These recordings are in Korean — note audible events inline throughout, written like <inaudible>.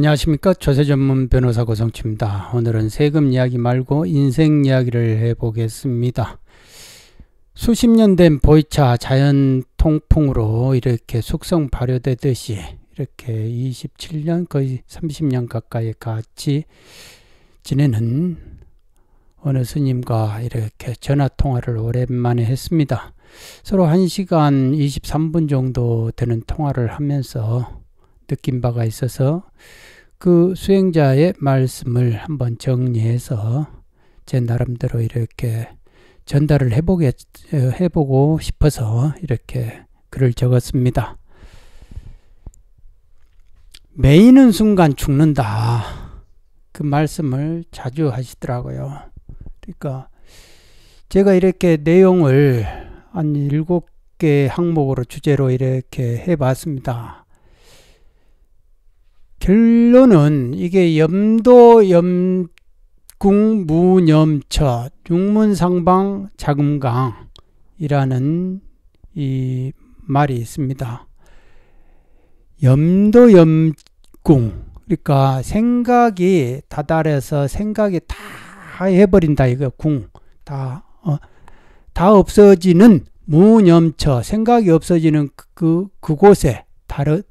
안녕하십니까 조세 전문 변호사 고성치입니다. 오늘은 세금 이야기 말고 인생 이야기를 해보겠습니다. 수십 년 된 보이차 자연 통풍으로 이렇게 숙성 발효되듯이 이렇게 27년 거의 30년 가까이 같이 지내는 어느 스님과 이렇게 전화 통화를 오랜만에 했습니다. 서로 1시간 23분 정도 되는 통화를 하면서 느낀 바가 있어서 그 수행자의 말씀을 한번 정리해서 제 나름대로 이렇게 전달을 해보게, 해보고 싶어서 이렇게 글을 적었습니다. 매이는 순간 죽는다. 그 말씀을 자주 하시더라고요. 그러니까 제가 이렇게 내용을 한 일곱 개 항목으로 주제로 이렇게 해봤습니다. 결론은 이게 염도 염궁 무념처 육문상방 자금강이라는 이 말이 있습니다. 염도 염궁 그러니까 생각이 다달해서 생각이 다 해버린다 이거 궁다 어, 다 없어지는 무념처 생각이 없어지는 그, 그 그곳에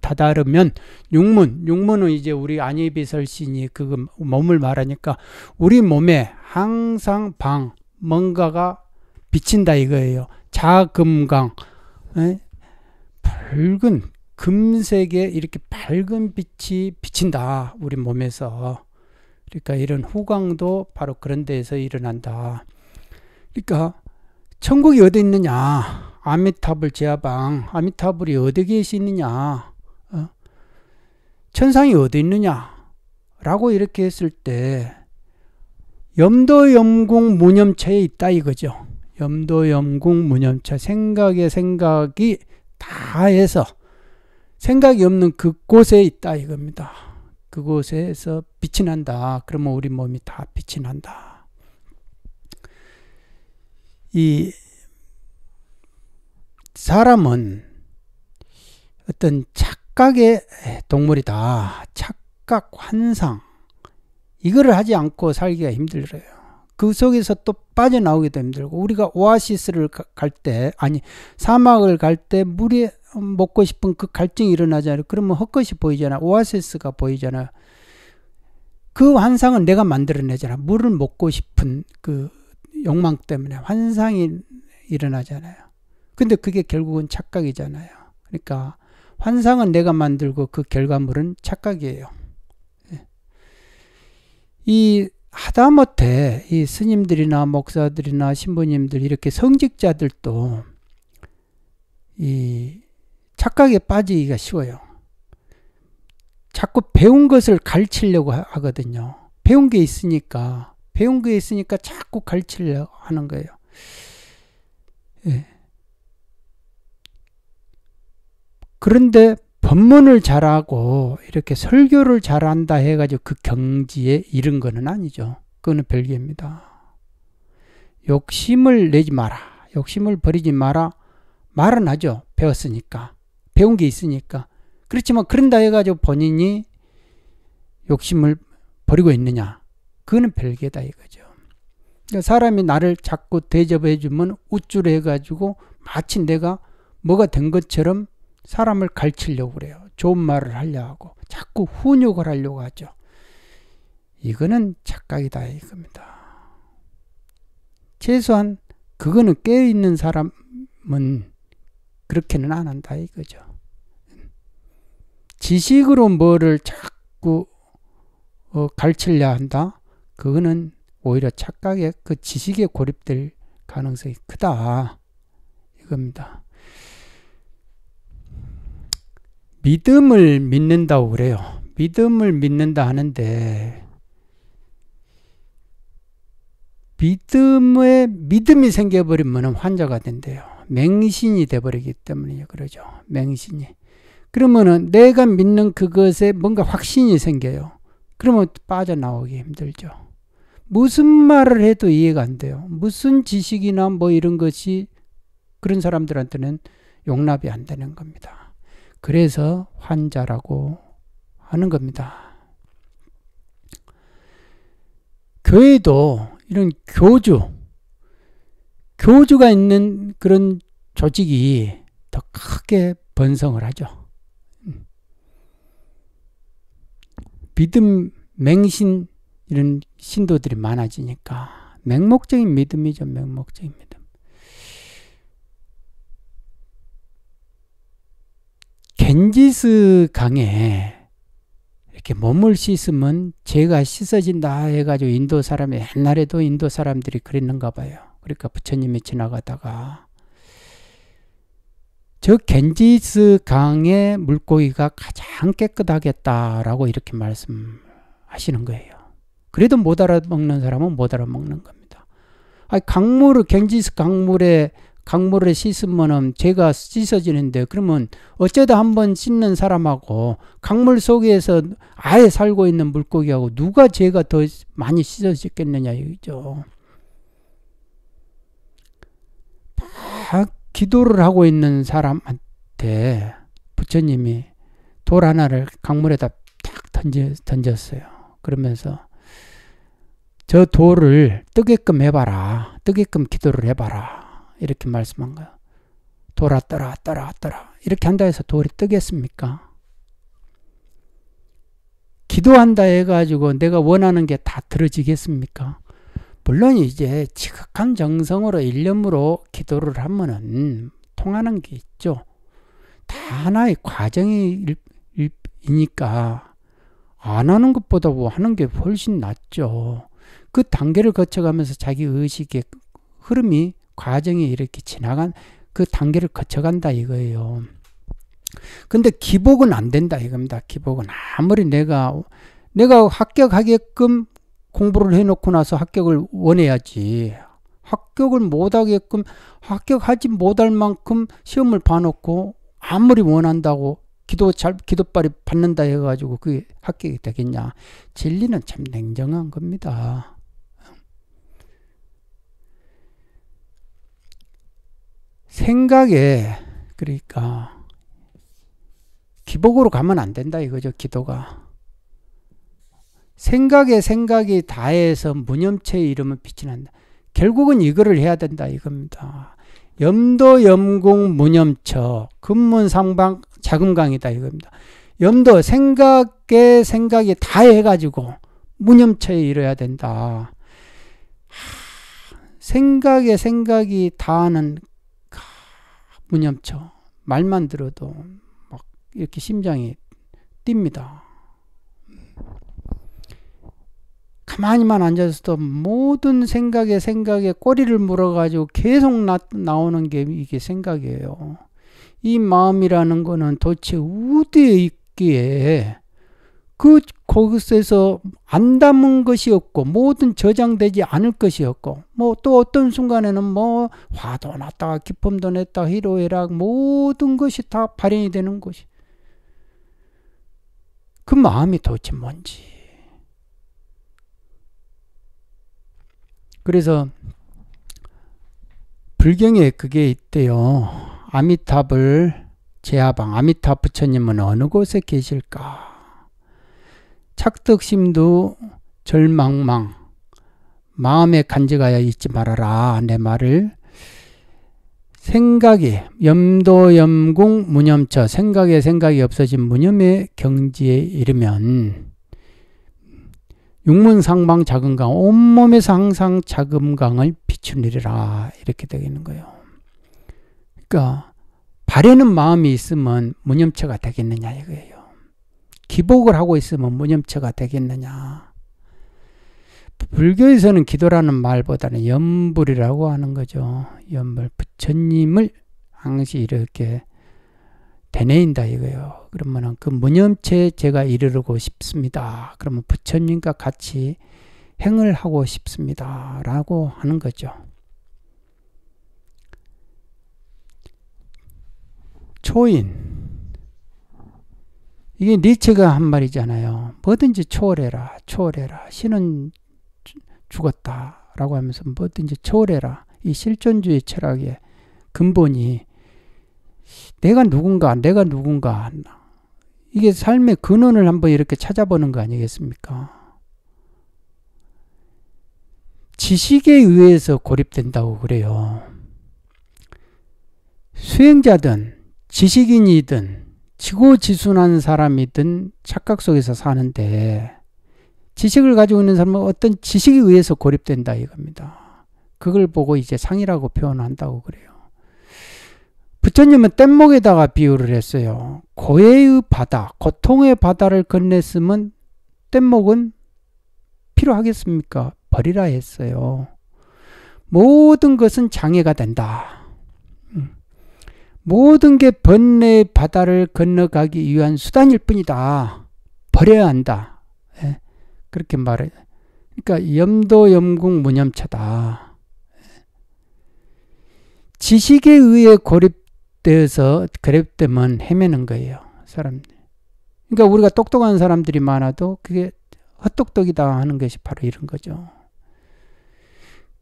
다다르면 육문, 육문은 이제 우리 안이비설신이 그 몸을 말하니까 우리 몸에 항상 방, 뭔가가 비친다 이거예요. 자금강, 에? 붉은 금색에 이렇게 밝은 빛이 비친다 우리 몸에서. 그러니까 이런 후광도 바로 그런 데에서 일어난다. 그러니까 천국이 어디 있느냐? 아미타불 제아방 아미타불이 어디 계시느냐 어? 천상이 어디 있느냐 라고 이렇게 했을 때 염도염궁 무념체에 있다 이거죠 염도염궁 무념체 생각의 생각이 다 해서 생각이 없는 그곳에 있다 이겁니다 그곳에서 빛이 난다 그러면 우리 몸이 다 빛이 난다 이 사람은 어떤 착각의 동물이다. 착각, 환상. 이거를 하지 않고 살기가 힘들어요. 그 속에서 또 빠져나오기도 힘들고, 우리가 오아시스를 갈 때, 아니, 사막을 갈 때 물에 음, 먹고 싶은 그 갈증이 일어나잖아요. 그러면 헛것이 보이잖아. 오아시스가 보이잖아. 그 환상은 내가 만들어내잖아. 물을 먹고 싶은 그 욕망 때문에 환상이 일어나잖아요. 근데 그게 결국은 착각이잖아요. 그러니까 환상은 내가 만들고 그 결과물은 착각이에요. 예. 이 하다못해 이 스님들이나 목사들이나 신부님들 이렇게 성직자들도 이 착각에 빠지기가 쉬워요. 자꾸 배운 것을 가르치려고 하거든요. 배운 게 있으니까 배운 게 있으니까 자꾸 가르치려 하는 거예요. 예. 그런데 법문을 잘하고 이렇게 설교를 잘한다 해가지고 그 경지에 이른 거는 아니죠. 그거는 별개입니다. 욕심을 내지 마라. 욕심을 버리지 마라. 말은 하죠. 배웠으니까. 배운 게 있으니까. 그렇지만 그런다 해가지고 본인이 욕심을 버리고 있느냐. 그거는 별개다 이거죠. 그러니까 사람이 나를 자꾸 대접해주면 우쭐해가지고 마치 내가 뭐가 된 것처럼 사람을 갈치려고 그래요. 좋은 말을 하려 하고 자꾸 훈육을 하려고 하죠. 이거는 착각이다 이겁니다. 최소한 그거는 깨어있는 사람은 그렇게는 안 한다 이거죠. 지식으로 뭐를 자꾸 어, 가르치려 한다? 그거는 오히려 착각에 그 지식에 고립될 가능성이 크다. 이겁니다. 믿음을 믿는다고 그래요. 믿음을 믿는다 하는데 믿음에 믿음이 생겨버리면 환자가 된대요. 맹신이 돼버리기 때문이에요. 그러죠. 맹신이. 그러면은 내가 믿는 그것에 뭔가 확신이 생겨요. 그러면 빠져나오기 힘들죠. 무슨 말을 해도 이해가 안 돼요. 무슨 지식이나 뭐 이런 것이 그런 사람들한테는 용납이 안 되는 겁니다. 그래서 환자라고 하는 겁니다. 교회도 이런 교주, 교주가 있는 그런 조직이 더 크게 번성을 하죠. 믿음, 맹신, 이런 신도들이 많아지니까 맹목적인 믿음이죠, 맹목적인 믿음. 벤지스 강에 이렇게 몸을 씻으면 죄가 씻어진다 해가지고 인도 사람이 옛날에도 인도 사람들이 그랬는가 봐요. 그러니까 부처님이 지나가다가 저 겐지스 강의 물고기가 가장 깨끗하겠다라고 이렇게 말씀하시는 거예요. 그래도 못 알아먹는 사람은 못 알아먹는 겁니다. 아니 강물을 겐지스 강물에 강물에 씻으면은 제가 씻어지는데 그러면 어쩌다 한번 씻는 사람하고 강물 속에서 아예 살고 있는 물고기하고 누가 제가 더 많이 씻어졌겠느냐 이거죠. 막 기도를 하고 있는 사람한테 부처님이 돌 하나를 강물에다 탁 던져, 던졌어요. 그러면서 저 돌을 뜨게끔 해봐라. 뜨게끔 기도를 해봐라. 이렇게 말씀한 거야. 돌아 따라 따라 따라 이렇게 한다 해서 돌이 뜨겠습니까? 기도한다 해가지고 내가 원하는 게 다 들어지겠습니까? 물론 이제 지극한 정성으로 일념으로 기도를 하면은 통하는 게 있죠. 다 하나의 과정이니까 안 하는 것보다 뭐 하는 게 훨씬 낫죠. 그 단계를 거쳐가면서 자기 의식의 흐름이 과정이 이렇게 지나간 그 단계를 거쳐간다 이거예요. 근데 기복은 안 된다 이겁니다. 기복은 아무리 내가 내가 합격하게끔 공부를 해놓고 나서 합격을 원해야지. 합격을 못하게끔 합격하지 못할 만큼 시험을 봐놓고 아무리 원한다고 기도 잘 기도빨이 받는다 해가지고 그게 합격이 되겠냐? 진리는 참 냉정한 겁니다. 생각에 그러니까 기복으로 가면 안 된다 이거죠 기도가 생각에 생각이 다해서 무념체에 이르면 빛이 난다 결국은 이거를 해야 된다 이겁니다 염도 염공 무념처 근문 상방 자금강이다 이겁니다 염도 생각에 생각이 다 해가지고 무념처에 이르야 된다 생각에 생각이 다하는 무념처 말만 들어도 막 이렇게 심장이 뜁니다. 가만히만 앉아서도 모든 생각에 생각에 꼬리를 물어가지고 계속 나, 나오는 게 이게 생각이에요. 이 마음이라는 거는 도대체 우대에 있기에 그거기서안 담은 것이 없고 모든 저장되지 않을 것이 었고뭐 또 어떤 순간에는 뭐 화도 났다 기쁨도 냈다 희로애락 모든 것이 다 발현이 되는 것이 그 마음이 도대체 뭔지 그래서 불경에 그게 있대요 아미타불제아방아미타 부처님은 어느 곳에 계실까 착득심도 절망망 마음에 간직하여 잊지 말아라 내 말을 생각이 염도염공 무념처 생각에 생각이 없어진 무념의 경지에 이르면 육문상방 자금강 온몸에서 항상 자금강을 비추느리라 이렇게 되는 거예요. 그러니까 바래는 마음이 있으면 무념처가 되겠느냐 이거예요. 기복을 하고 있으면 무념체가 되겠느냐. 불교에서는 기도라는 말보다는 염불이라고 하는 거죠. 염불. 부처님을 항시 이렇게 되뇌인다 이거예요. 그러면은 그 무념체에 제가 이르르고 싶습니다. 그러면 부처님과 같이 행을 하고 싶습니다. 라고 하는 거죠. 초인. 이게 니체가 한 말이잖아요. 뭐든지 초월해라, 초월해라. 신은 죽었다. 라고 하면서 뭐든지 초월해라. 이 실존주의 철학의 근본이 내가 누군가, 내가 누군가. 이게 삶의 근원을 한번 이렇게 찾아보는 거 아니겠습니까? 지식에 의해서 고립된다고 그래요. 수행자든 지식인이든 지고지순한 사람이든 착각 속에서 사는데 지식을 가지고 있는 사람은 어떤 지식에 의해서 고립된다 이겁니다. 그걸 보고 이제 상이라고 표현한다고 그래요. 부처님은 뗏목에다가 비유를 했어요. 고해의 바다, 고통의 바다를 건넸으면 뗏목은 필요하겠습니까? 버리라 했어요. 모든 것은 장애가 된다. 모든 게 번뇌의 바다를 건너가기 위한 수단일 뿐이다. 버려야 한다. 예. 그렇게 말해 그러니까 염도, 염궁, 무념차다. 예. 지식에 의해 고립되어서 그립되면 헤매는 거예요. 사람들. 그러니까 우리가 똑똑한 사람들이 많아도 그게 헛똑똑이다 하는 것이 바로 이런 거죠.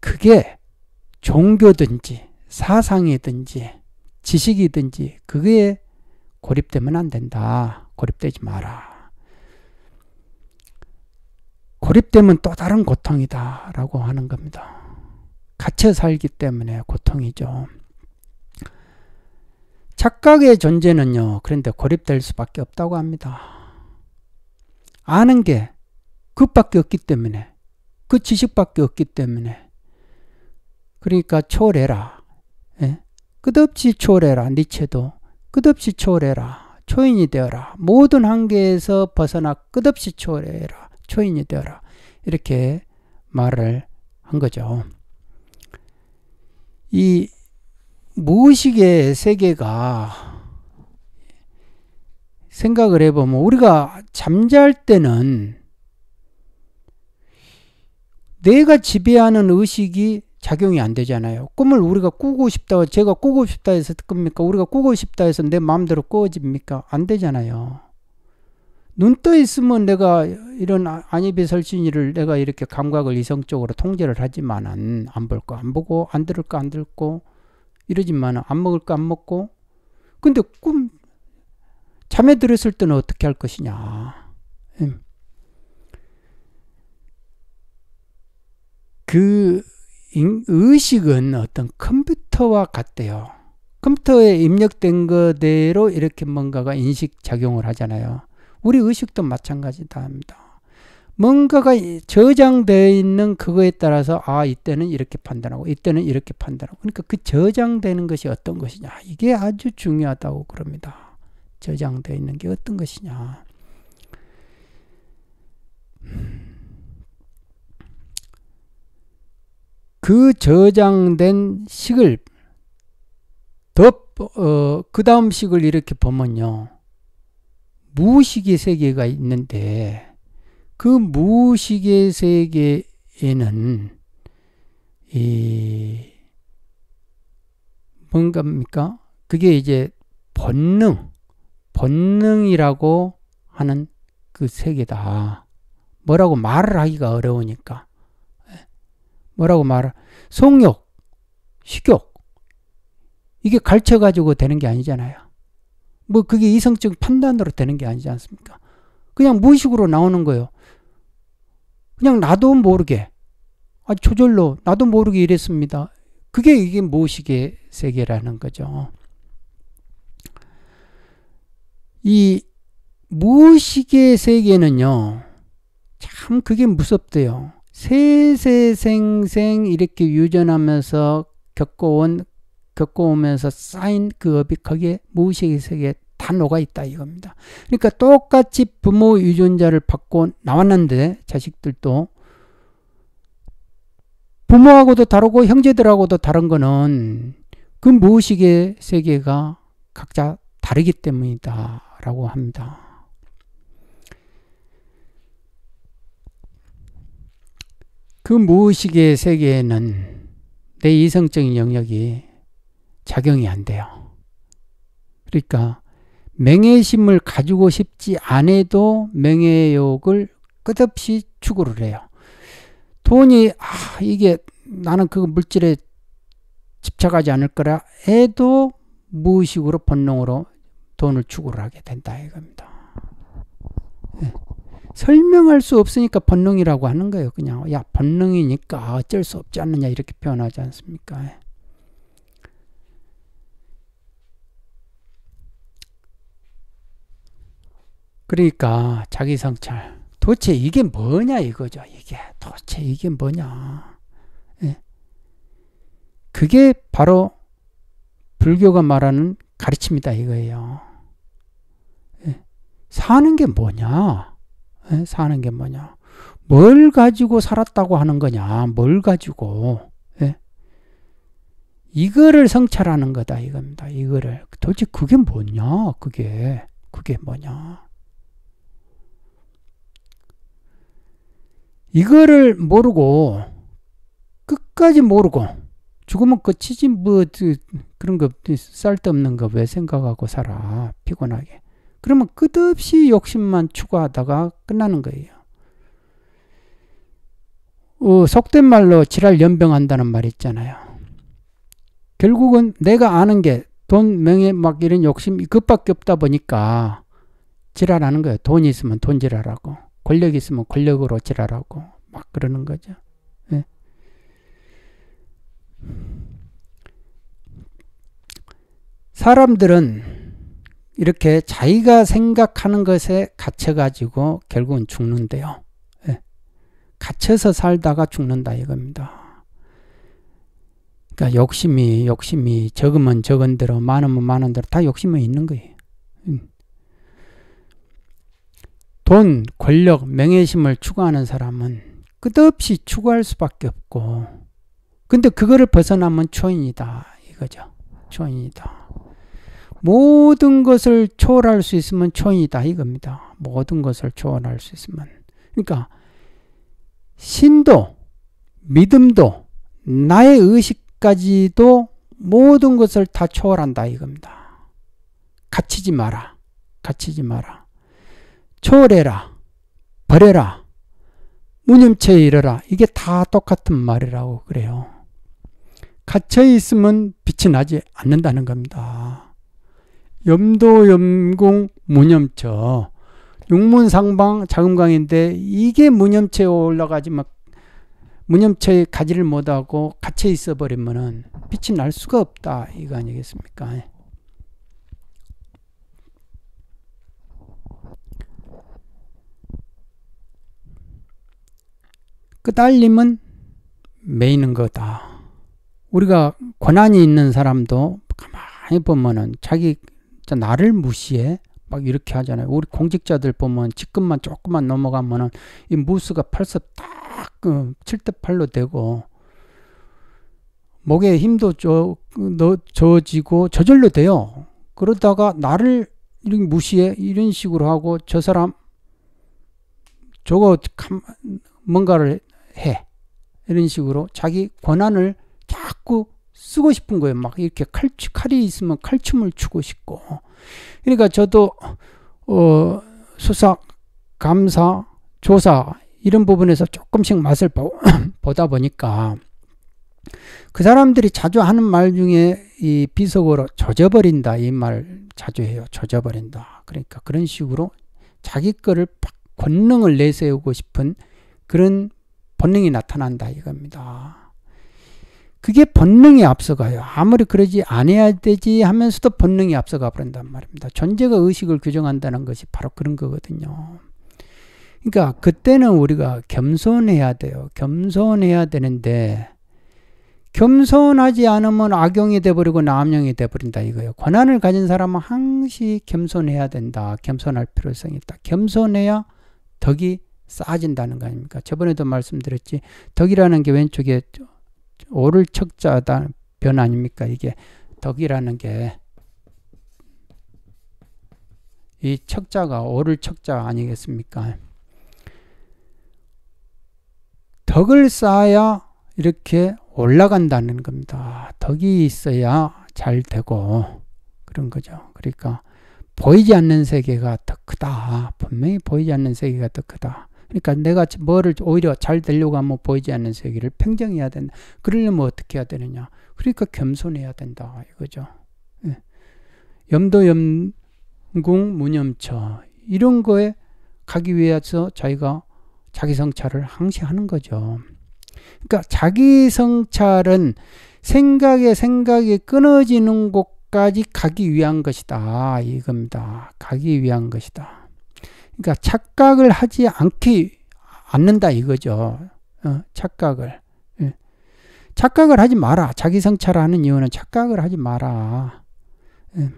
그게 종교든지 사상이든지 지식이든지 그거에 고립되면 안 된다. 고립되지 마라. 고립되면 또 다른 고통이다. 라고 하는 겁니다. 갇혀 살기 때문에 고통이죠. 착각의 존재는요, 그런데 고립될 수밖에 없다고 합니다. 아는 게 그밖에 없기 때문에, 그 지식밖에 없기 때문에, 그러니까 초래라. 끝없이 초월해라 니체도 끝없이 초월해라 초인이 되어라 모든 한계에서 벗어나 끝없이 초월해라 초인이 되어라 이렇게 말을 한 거죠. 이 무의식의 세계가 생각을 해보면 우리가 잠잘 때는 내가 지배하는 의식이 작용이 안 되잖아요. 꿈을 우리가 꾸고 싶다, 제가 꾸고 싶다 해서 꿉니까? 우리가 꾸고 싶다 해서 내 마음대로 꾸어집니까? 안 되잖아요. 눈 떠 있으면 내가 이런 아, 안입의 설신이를 내가 이렇게 감각을 이성적으로 통제를 하지만은 안볼 거 안 보고, 안 들을 거안 듣고, 이러지만은 안 먹을 거 안 먹고. 근데 꿈, 잠에 들었을 때는 어떻게 할 것이냐. 음. 그 의식은 어떤 컴퓨터와 같대요. 컴퓨터에 입력된 그대로 이렇게 뭔가가 인식 작용을 하잖아요. 우리 의식도 마찬가지다 합니다. 뭔가가 저장되어 있는 그거에 따라서 아 이때는 이렇게 판단하고 이때는 이렇게 판단하고 그러니까 그 저장되는 것이 어떤 것이냐 이게 아주 중요하다고 그럽니다. 저장되어 있는 게 어떤 것이냐. 음. 그 저장된 식을 더그 어, 그 다음 식을 이렇게 보면요. 무식의 세계가 있는데 그 무식의 세계에는 이 뭔가입니까? 그게 이제 본능, 본능이라고 하는 그 세계다. 뭐라고 말을 하기가 어려우니까. 뭐라고 말하, 성욕, 식욕, 이게 갈쳐가지고 되는 게 아니잖아요. 뭐 그게 이성적 판단으로 되는 게 아니지 않습니까? 그냥 무의식으로 나오는 거예요. 그냥 나도 모르게, 아, 조절로, 나도 모르게 이랬습니다. 그게 이게 무의식의 세계라는 거죠. 이 무의식의 세계는요, 참 그게 무섭대요. 세세생생 이렇게 유전하면서 겪어온 겪어오면서 쌓인 그 업이 거기에 무의식의 세계에 다 녹아 있다 이겁니다. 그러니까 똑같이 부모 유전자를 받고 나왔는데 자식들도 부모하고도 다르고 형제들하고도 다른 거는 그 무의식의 세계가 각자 다르기 때문이다라고 합니다. 그 무의식의 세계에는 내 이성적인 영역이 작용이 안 돼요. 그러니까 맹의심을 가지고 싶지 않아도 맹의욕을 끝없이 추구를 해요. 돈이 아 이게 나는 그 물질에 집착하지 않을 거라 해도 무의식으로 본능으로 돈을 추구를 하게 된다 이겁니다. 네. 설명할 수 없으니까 본능이라고 하는 거예요. 그냥 야 본능이니까 어쩔 수 없지 않느냐 이렇게 표현하지 않습니까? 예. 그러니까 자기 성찰 도대체 이게 뭐냐 이거죠. 이게 도대체 이게 뭐냐. 예. 그게 바로 불교가 말하는 가르침이다 이거예요. 예. 사는 게 뭐냐? 사는 게 뭐냐? 뭘 가지고 살았다고 하는 거냐? 뭘 가지고? 예? 이거를 성찰하는 거다 이겁니다. 이거를 도대체 그게 뭐냐? 그게 그게 뭐냐? 이거를 모르고 끝까지 모르고 죽으면 끝이지 뭐 그, 그런 거 쓸데없는 거 왜 생각하고 살아 피곤하게 그러면 끝없이 욕심만 추구하다가 끝나는 거예요. 어, 속된 말로 지랄 연병한다는 말 있잖아요. 결국은 내가 아는 게 돈, 명예, 막 이런 욕심, 그것밖에 없다 보니까 지랄하는 거예요. 돈이 있으면 돈 지랄하고, 권력이 있으면 권력으로 지랄하고, 막 그러는 거죠. 네. 사람들은 이렇게 자기가 생각하는 것에 갇혀가지고 결국은 죽는데요. 예. 갇혀서 살다가 죽는다 이겁니다. 그러니까 욕심이 욕심이 적으면 적은 대로 많으면 많은 대로 다 욕심이 있는 거예요. 음. 돈, 권력, 명예심을 추구하는 사람은 끝없이 추구할 수밖에 없고 근데 그거를 벗어나면 초인이다 이거죠. 초인이다. 모든 것을 초월할 수 있으면 초인이다 이겁니다. 모든 것을 초월할 수 있으면. 그러니까 신도, 믿음도, 나의 의식까지도 모든 것을 다 초월한다 이겁니다. 갇히지 마라. 갇히지 마라. 초월해라. 버려라. 무념체에 이르라. 이게 다 똑같은 말이라고 그래요. 갇혀 있으면 빛이 나지 않는다는 겁니다. 염도염공 무념처 육문상방 자금강인데 이게 무념체에 올라가지 막 무념체에 가지를 못하고 갇혀 있어 버리면은 빛이 날 수가 없다 이거 아니겠습니까? 예. 그딸님은 매이는 거다. 우리가 권한이 있는 사람도 가만히 보면은 자기 자, 나를 무시해? 막 이렇게 하잖아요. 우리 공직자들 보면 직급만 조금만 넘어가면은 이 무스가 팔섭 딱 그, 7대 8로 되고 목에 힘도 저, 너, 저지고 저절로 돼요. 그러다가 나를 이렇게 무시해 이런 식으로 하고 저 사람 저거 뭔가를 해 이런 식으로 자기 권한을 자꾸 쓰고 싶은 거예요. 막 이렇게 칼, 칼이 있으면 칼춤을 추고 싶고. 그러니까 저도, 어, 수사, 감사, 조사, 이런 부분에서 조금씩 맛을 <clears throat> 보다 보니까 그 사람들이 자주 하는 말 중에 이 비속어로 젖어버린다. 이 말 자주 해요. 젖어버린다. 그러니까 그런 식으로 자기 거를 권능을 내세우고 싶은 그런 본능이 나타난다 이겁니다. 그게 본능이 앞서가요. 아무리 그러지 않아야 되지 하면서도 본능이 앞서가 버린단 말입니다. 존재가 의식을 규정한다는 것이 바로 그런 거거든요. 그러니까 그때는 우리가 겸손해야 돼요. 겸손해야 되는데 겸손하지 않으면 악용이 돼버리고 남용이 돼버린다 이거예요. 권한을 가진 사람은 항시 겸손해야 된다. 겸손할 필요성이 있다. 겸손해야 덕이 쌓아진다는 거 아닙니까? 저번에도 말씀드렸지 덕이라는 게 왼쪽에 오를 척자다 변 아닙니까? 이게 덕이라는 게 이 척자가 오를 척자 아니겠습니까? 덕을 쌓아야 이렇게 올라간다는 겁니다. 덕이 있어야 잘 되고 그런 거죠. 그러니까 보이지 않는 세계가 더 크다. 분명히 보이지 않는 세계가 더 크다. 그러니까 내가 뭐를 오히려 잘 되려고 하면 보이지 않는 세계를 평정해야 된다. 그러려면 어떻게 해야 되느냐? 그러니까 겸손해야 된다 이거죠. 예. 염도 염궁 무념처 이런 거에 가기 위해서 자기가 자기 성찰을 항시하는 거죠. 그러니까 자기 성찰은 생각의 생각이 끊어지는 곳까지 가기 위한 것이다 이겁니다. 가기 위한 것이다. 그러니까 착각을 하지 않기 않는다 이거죠. 어, 착각을. 예. 착각을 하지 마라. 자기 성찰하는 이유는 착각을 하지 마라. 예.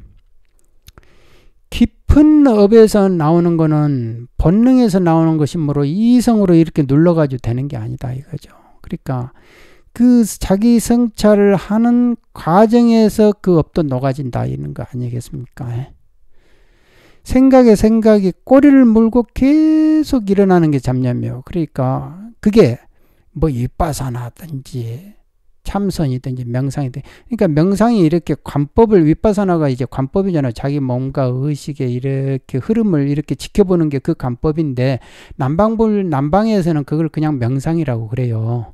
깊은 업에서 나오는 거는 본능에서 나오는 것이므로 이성으로 이렇게 눌러가지고 되는 게 아니다 이거죠. 그러니까 그 자기 성찰을 하는 과정에서 그 업도 녹아진다 이런 거 아니겠습니까? 예. 생각에 생각이 꼬리를 물고 계속 일어나는 게 잡념이에요. 그러니까 그게 뭐 윗바사나든지 참선이든지 명상이든 그러니까 명상이 이렇게 관법을 윗바사나가 이제 관법이잖아요. 자기 몸과 의식의 이렇게 흐름을 이렇게 지켜보는 게 그 관법인데 남방불 남방에서는 그걸 그냥 명상이라고 그래요.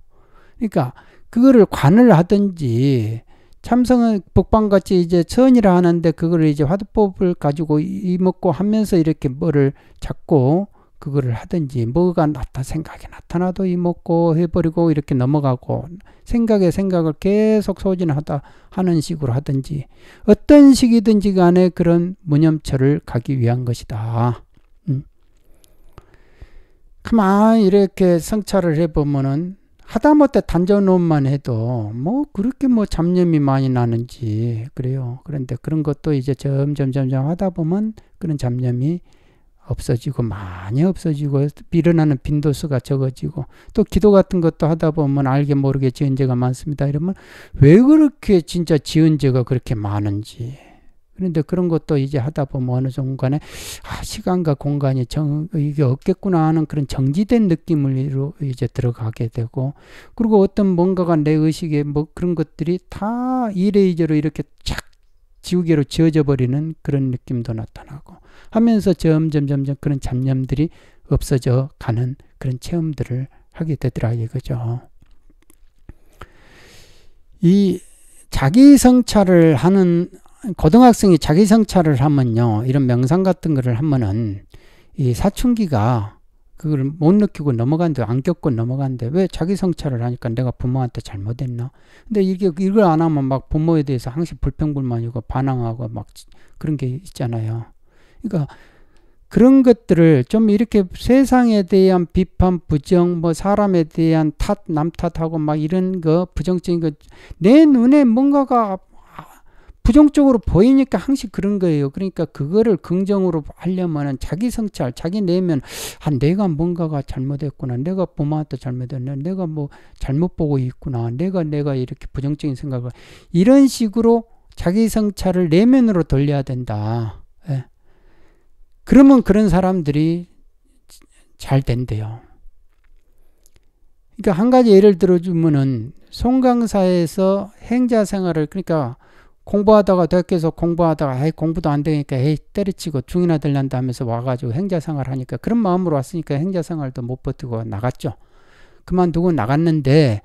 그러니까 그거를 관을 하든지 참성은 북방같이 이제 천이라 하는데 그거를 이제 화두법을 가지고 이먹고 하면서 이렇게 뭐를 잡고 그거를 하든지 뭐가 나타 생각이 나타나도 이먹고 해버리고 이렇게 넘어가고 생각에 생각을 계속 소진하다 하는 식으로 하든지 어떤 식이든지 간에 그런 무념처를 가기 위한 것이다. 음. 가만 이렇게 성찰을 해보면은 하다못해 단전음만 해도 뭐 그렇게 뭐 잡념이 많이 나는지 그래요. 그런데 그런 것도 이제 점점 점점 하다 보면 그런 잡념이 없어지고 많이 없어지고 일어나는 빈도수가 적어지고 또 기도 같은 것도 하다 보면 알게 모르게 지은 죄가 많습니다. 이러면 왜 그렇게 진짜 지은 죄가 그렇게 많은지 그런데 그런 것도 이제 하다 보면 어느 순간에 아, 시간과 공간이 정, 이게 없겠구나 하는 그런 정지된 느낌으로 이제 들어가게 되고 그리고 어떤 뭔가가 내 의식에 뭐 그런 것들이 다 이레이저로 이렇게 착 지우개로 지어져 버리는 그런 느낌도 나타나고 하면서 점점 점점 그런 잡념들이 없어져 가는 그런 체험들을 하게 되더라 이거죠. 이 자기 성찰을 하는 고등학생이 자기 성찰을 하면요. 이런 명상 같은 거를 하면은 이 사춘기가 그걸 못 느끼고 넘어간대, 안 겪고 넘어간대. 왜 자기 성찰을 하니까 내가 부모한테 잘못했나? 근데 이게 이걸 안 하면 막 부모에 대해서 항상 불평불만이고 반항하고 막 그런 게 있잖아요. 그러니까 그런 것들을 좀 이렇게 세상에 대한 비판, 부정, 뭐 사람에 대한 탓, 남 탓하고 막 이런 거 부정적인 거내 눈에 뭔가가 부정적으로 보이니까 항상 그런 거예요. 그러니까 그거를 긍정으로 하려면은 자기 성찰, 자기 내면 아 내가 뭔가가 잘못했구나, 내가 부모한테 잘못했네, 내가 뭐 잘못 보고 있구나, 내가 내가 이렇게 부정적인 생각을 이런 식으로 자기 성찰을 내면으로 돌려야 된다. 예. 그러면 그런 사람들이 잘 된대요. 그러니까 한 가지 예를 들어주면은 송강사에서 행자 생활을 그러니까 공부하다가 대학에서 공부하다가 에이 공부도 안 되니까 에이 때려치고 중이나 들란다 하면서 와가지고 행자생활 하니까 그런 마음으로 왔으니까 행자생활도 못 버티고 나갔죠. 그만두고 나갔는데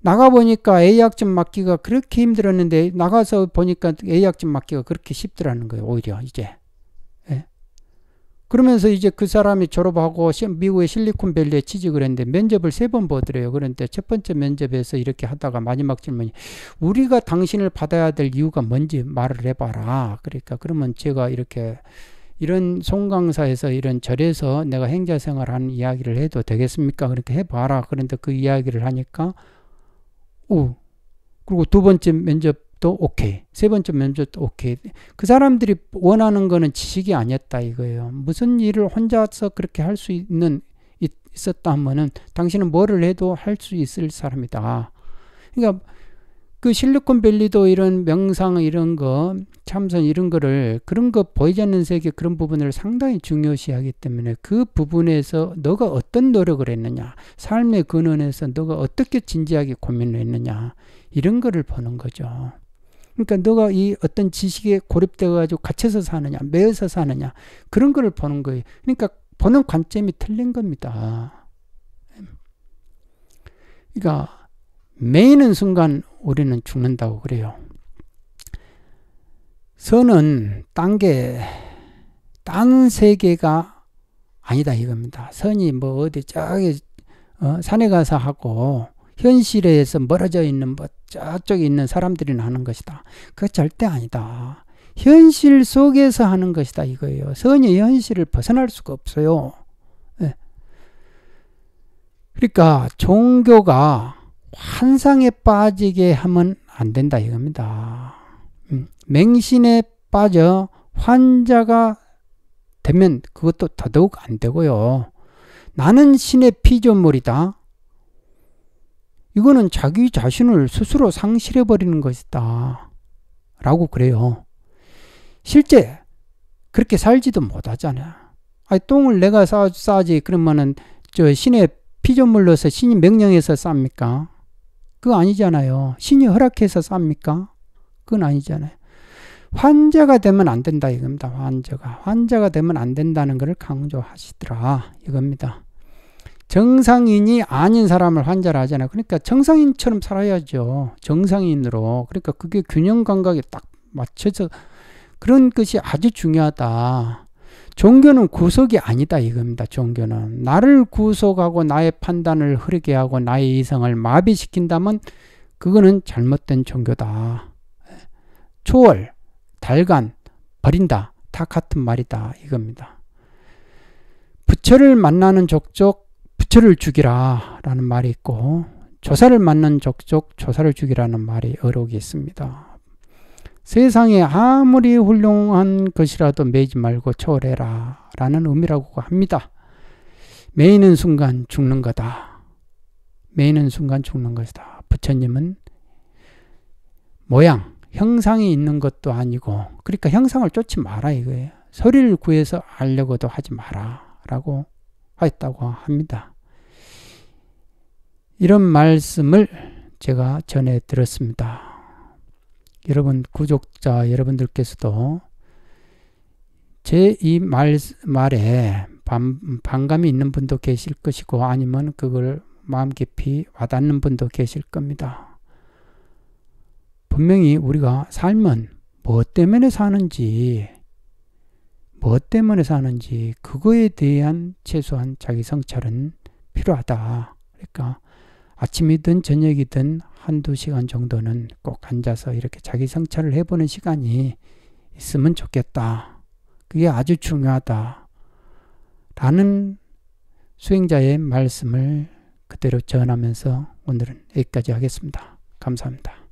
나가보니까 A약점 맞기가 그렇게 힘들었는데 나가서 보니까 A약점 맞기가 그렇게 쉽더라는 거예요 오히려 이제 그러면서 이제 그 사람이 졸업하고 미국의 실리콘밸리에 취직을 했는데 면접을 세 번 보더래요. 그런데 첫 번째 면접에서 이렇게 하다가 마지막 질문이 우리가 당신을 받아야 될 이유가 뭔지 말을 해봐라. 그러니까 그러면 제가 이렇게 이런 송강사에서 이런 절에서 내가 행자 생활하는 이야기를 해도 되겠습니까? 그렇게 해봐라. 그런데 그 이야기를 하니까 오 그리고 두 번째 면접 면접도 오케이. 세 번째 면접도 오케이. 그 사람들이 원하는 거는 지식이 아니었다 이거예요. 무슨 일을 혼자서 그렇게 할 수 있는 있었다 하면은 당신은 뭐를 해도 할 수 있을 사람이다. 그러니까 그 실리콘밸리도 이런 명상 이런 거 참선 이런 거를 그런 거 보이지 않는 세계 그런 부분을 상당히 중요시하기 때문에 그 부분에서 너가 어떤 노력을 했느냐 삶의 근원에서 너가 어떻게 진지하게 고민을 했느냐 이런 거를 보는 거죠. 그러니까 너가 이 어떤 지식에 고립되어 가지고 갇혀서 사느냐, 매여서 사느냐 그런 거를 보는 거예요. 그러니까 보는 관점이 틀린 겁니다. 그러니까 매이는 순간 우리는 죽는다고 그래요. 선은 딴게 딴 세계가 아니다 이겁니다. 선이 뭐 어디 저기 어, 산에 가서 하고 현실에서 멀어져 있는 뭐 저쪽에 있는 사람들이나 하는 것이다. 그거 절대 아니다. 현실 속에서 하는 것이다 이거예요. 선의 현실을 벗어날 수가 없어요. 네. 그러니까 종교가 환상에 빠지게 하면 안 된다 이겁니다. 음. 맹신에 빠져 환자가 되면 그것도 더더욱 안 되고요. 나는 신의 피조물이다. 이거는 자기 자신을 스스로 상실해버리는 것이다. 라고 그래요. 실제 그렇게 살지도 못하잖아 아니, 똥을 내가 싸, 싸지. 그러면은 저 신의 피조물로서 신이 명령해서 쌉니까? 그거 아니잖아요. 신이 허락해서 쌉니까? 그건 아니잖아요. 환자가 되면 안 된다 이겁니다. 환자가. 환자가 되면 안 된다는 것을 강조하시더라. 이겁니다. 정상인이 아닌 사람을 환자라 하잖아요. 그러니까 정상인처럼 살아야죠. 정상인으로. 그러니까 그게 균형 감각에딱 맞춰서 그런 것이 아주 중요하다. 종교는 구속이 아니다 이겁니다. 종교는 나를 구속하고 나의 판단을 흐르게 하고 나의 이성을 마비시킨다면 그거는 잘못된 종교다. 초월, 달간, 버린다. 다 같은 말이다 이겁니다. 부처를 만나는 족족 부처를 죽이라라는 말이 있고 조사를 맞는 적적 조사를 죽이라는 말이 어록이 있습니다. 세상에 아무리 훌륭한 것이라도 매지 말고 초월해라 라는 의미라고 합니다. 매이는 순간 죽는 거다. 매이는 순간 죽는 것이다. 부처님은 모양, 형상이 있는 것도 아니고 그러니까 형상을 쫓지 마라 이거예요. 소리를 구해서 알려고도 하지 마라 라고 했다고 합니다. 이런 말씀을 제가 전해 들었습니다. 여러분 구독자 여러분들께서도 제 이 말에 반, 반감이 있는 분도 계실 것이고 아니면 그걸 마음 깊이 와닿는 분도 계실 겁니다. 분명히 우리가 삶은 무 뭐 때문에 사는지 뭐 때문에 사는지 그거에 대한 최소한 자기 성찰은 필요하다. 그러니까 아침이든 저녁이든 한두 시간 정도는 꼭 앉아서 이렇게 자기 성찰을 해보는 시간이 있으면 좋겠다. 그게 아주 중요하다. 라는 수행자의 말씀을 그대로 전하면서 오늘은 여기까지 하겠습니다. 감사합니다.